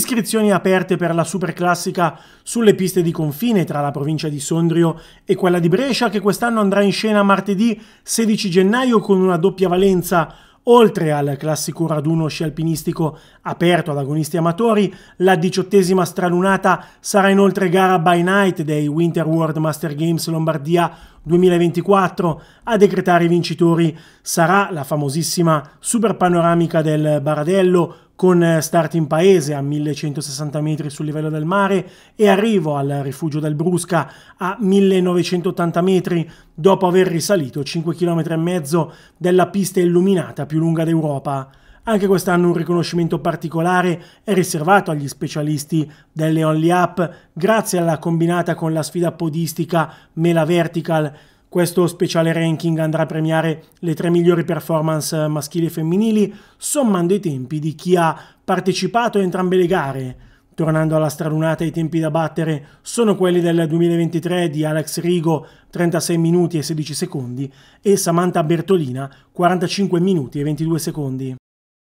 Iscrizioni aperte per la Superclassica sulle piste di confine tra la provincia di Sondrio e quella di Brescia che quest'anno andrà in scena martedì 16 gennaio con una doppia valenza Oltre al classico raduno sci alpinistico aperto ad agonisti amatori, la diciottesima stralunata sarà inoltre gara by night dei Winter World Master Games Lombardia 2024. A decretare i vincitori sarà la famosissima super panoramica del Baradello con eh, start in paese a 1160 metri sul livello del mare e arrivo al rifugio del Brusca a 1980 metri dopo aver risalito 5 km e mezzo della pista illuminata più lunga d'Europa. Anche quest'anno un riconoscimento particolare è riservato agli specialisti delle Only Up grazie alla combinata con la sfida podistica Mela Vertical questo speciale ranking andrà a premiare le tre migliori performance maschili e femminili, sommando i tempi di chi ha partecipato a entrambe le gare. Tornando alla stralunata, i tempi da battere sono quelli del 2023 di Alex Rigo, 36 minuti e 16 secondi, e Samantha Bertolina, 45 minuti e 22 secondi.